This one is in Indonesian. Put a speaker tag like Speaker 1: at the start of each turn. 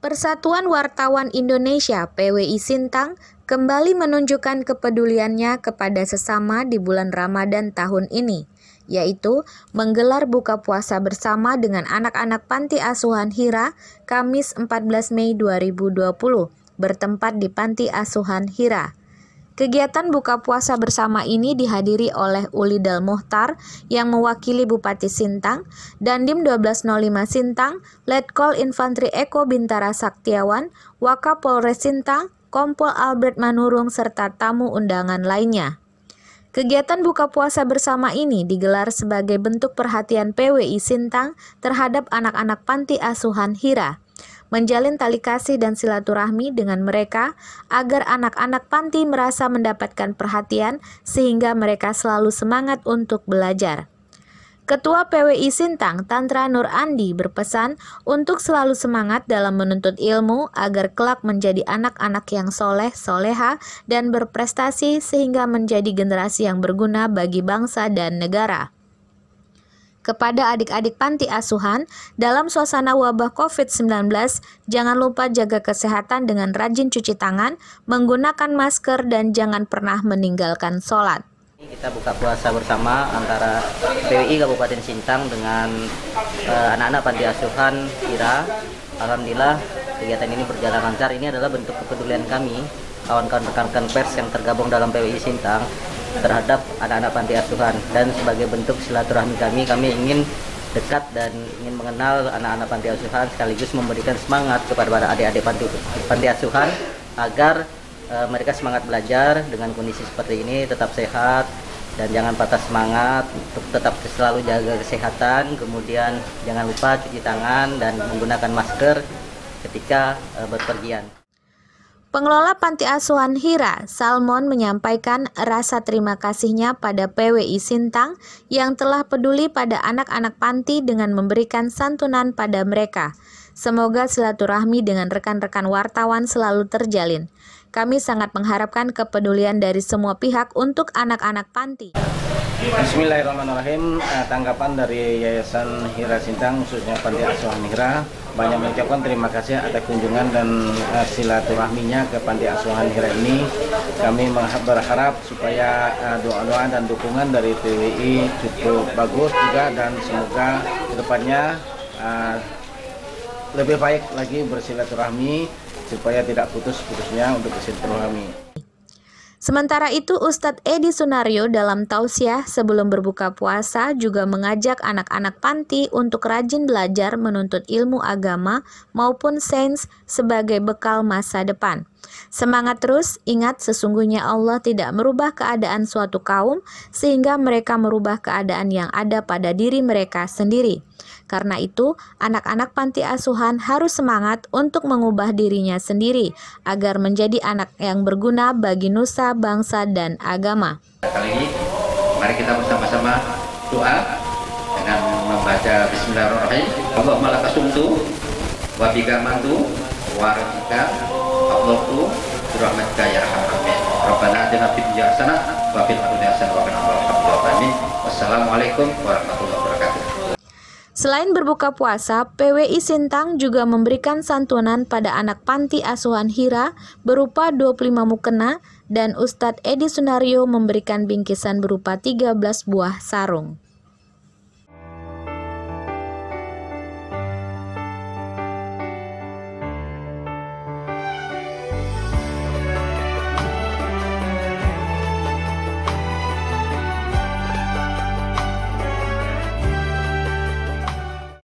Speaker 1: Persatuan Wartawan Indonesia PWI Sintang kembali menunjukkan kepeduliannya kepada sesama di bulan Ramadan tahun ini, yaitu menggelar buka puasa bersama dengan anak-anak panti asuhan Hira Kamis 14 Mei 2020 bertempat di panti asuhan Hira. Kegiatan buka puasa bersama ini dihadiri oleh Uli Dal Muhtar yang mewakili Bupati Sintang, Dandim 1205 Sintang, Letkol Infantri Eko Bintara Saktiawan, Wakapolres Sintang, Kompol Albert Manurung serta tamu undangan lainnya. Kegiatan buka puasa bersama ini digelar sebagai bentuk perhatian PWI Sintang terhadap anak-anak panti asuhan Hira menjalin tali kasih dan silaturahmi dengan mereka agar anak-anak panti merasa mendapatkan perhatian sehingga mereka selalu semangat untuk belajar. Ketua PWI Sintang Tantra Nur Andi berpesan untuk selalu semangat dalam menuntut ilmu agar kelak menjadi anak-anak yang soleh, soleha, dan berprestasi sehingga menjadi generasi yang berguna bagi bangsa dan negara kepada adik-adik panti asuhan dalam suasana wabah COVID-19, jangan lupa jaga kesehatan dengan rajin cuci tangan, menggunakan masker, dan jangan pernah meninggalkan sholat.
Speaker 2: Kita buka puasa bersama antara PWI Kabupaten Sintang dengan eh, anak-anak uh, panti asuhan Kira. Alhamdulillah kegiatan ini berjalan lancar. Ini adalah bentuk kepedulian kami kawan-kawan rekan-rekan pers yang tergabung dalam PWI Sintang terhadap anak-anak panti asuhan dan sebagai bentuk silaturahmi kami kami ingin dekat dan ingin mengenal anak-anak panti asuhan sekaligus memberikan semangat kepada para adik-adik panti, panti asuhan agar e, mereka semangat belajar dengan kondisi seperti ini tetap sehat dan jangan patah semangat untuk tetap selalu jaga kesehatan kemudian jangan lupa cuci tangan dan menggunakan masker ketika e, berpergian
Speaker 1: Pengelola Panti Asuhan Hira, Salmon menyampaikan rasa terima kasihnya pada PWI Sintang yang telah peduli pada anak-anak panti dengan memberikan santunan pada mereka. Semoga silaturahmi dengan rekan-rekan wartawan selalu terjalin. Kami sangat mengharapkan kepedulian dari semua pihak untuk anak-anak panti.
Speaker 2: Bismillahirrahmanirrahim. Eh, tanggapan dari Yayasan Hira Sintang khususnya Panti Asuhan Hira banyak mengucapkan terima kasih atas kunjungan dan eh, silaturahminya ke Panti Asuhan Hira ini. Kami berharap supaya eh, doa-doa eh, dan dukungan dari PWI cukup bagus juga dan semoga kedepannya eh, lebih baik lagi bersilaturahmi supaya tidak putus-putusnya untuk bersilaturahmi.
Speaker 1: Sementara itu, Ustadz Edi Sunario dalam tausiah sebelum berbuka puasa juga mengajak anak-anak panti untuk rajin belajar menuntut ilmu agama maupun sains sebagai bekal masa depan. Semangat terus, ingat sesungguhnya Allah tidak merubah keadaan suatu kaum sehingga mereka merubah keadaan yang ada pada diri mereka sendiri. Karena itu, anak-anak panti asuhan harus semangat untuk mengubah dirinya sendiri agar menjadi anak yang berguna bagi nusa, bangsa, dan agama.
Speaker 2: Kali ini, mari kita bersama-sama doa dengan membaca Bismillahirrahmanirrahim. Allahumma lakasumtu, wabika mantu, warahmika, Allahku, rahmatika ya arhamrahimin. Rabbana atina asana, Wassalamualaikum warahmatullahi
Speaker 1: Selain berbuka puasa, PWI Sintang juga memberikan santunan pada anak panti asuhan Hira berupa 25 mukena dan Ustadz Edi Sunario memberikan bingkisan berupa 13 buah sarung.